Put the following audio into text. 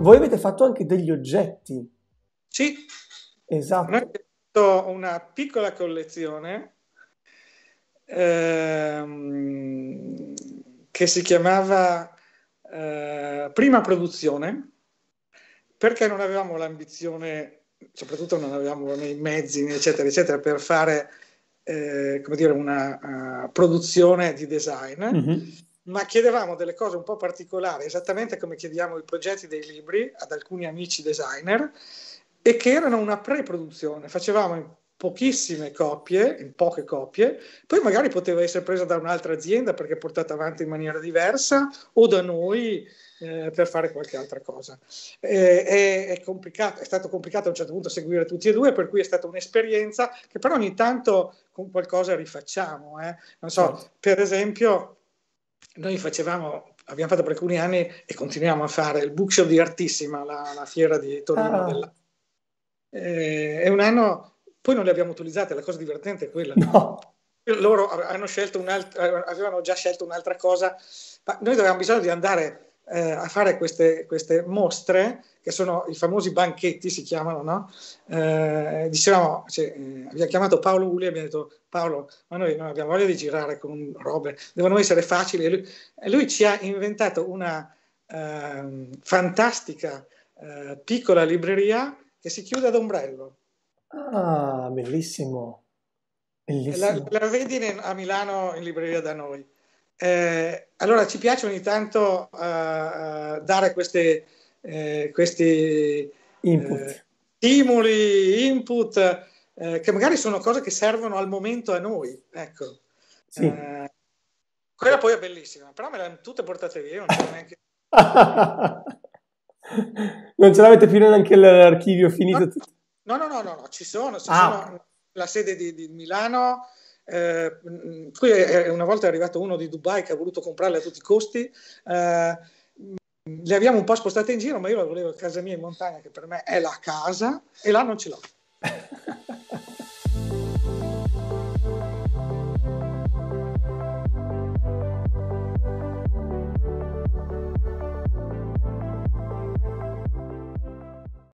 Voi avete fatto anche degli oggetti. Sì. Esatto. Noi abbiamo una piccola collezione ehm, che si chiamava eh, Prima Produzione perché non avevamo l'ambizione, soprattutto non avevamo nei mezzi, eccetera, eccetera, per fare eh, come dire, una uh, produzione di design. Mm-hmm ma chiedevamo delle cose un po' particolari, esattamente come chiediamo i progetti dei libri ad alcuni amici designer, e che erano una pre-produzione, facevamo in pochissime coppie, in poche coppie, poi magari poteva essere presa da un'altra azienda perché portata avanti in maniera diversa o da noi eh, per fare qualche altra cosa. Eh, è, è, complicato, è stato complicato a un certo punto seguire tutti e due, per cui è stata un'esperienza che però ogni tanto con qualcosa rifacciamo. Eh. Non so, certo. per esempio noi facevamo, abbiamo fatto per alcuni anni e continuiamo a fare il bookshop di Artissima, la, la fiera di Torino. Ah. Della, eh, è un anno, poi non le abbiamo utilizzate, la cosa divertente è quella. No. Loro avevano già scelto un'altra cosa, ma noi avevamo bisogno di andare eh, a fare queste, queste, mostre, che sono i famosi banchetti, si chiamano, no? Eh, dicevamo, cioè, eh, abbiamo chiamato Paolo Uli e abbiamo detto Paolo, ma noi non abbiamo voglia di girare con robe, devono essere facili. E lui, e lui ci ha inventato una ehm, eh, fantastica piccola libreria che si chiude ad ombrello. Ah, bellissimo. bellissimo. La, la vedi a Milano in libreria da noi. Eh, allora ci piace ogni tanto uh, dare queste, eh, questi input. Eh, stimoli, input, eh, che magari sono cose che servono al momento a noi. Ecco. Sì. quella poi è bellissima, però me le hanno tutte portate via, non c'è neanche... non ce l'avete più neanche l'archivio finito? No, no, no, no, no, ci sono, ci ah. sono la sede di, di Milano, eh, qui è, una volta è arrivato uno di Dubai che ha voluto comprarle a tutti i costi. Eh, le abbiamo un po' spostate in giro, ma io la volevo a casa mia in montagna, che per me è la casa, e là non ce l'ho.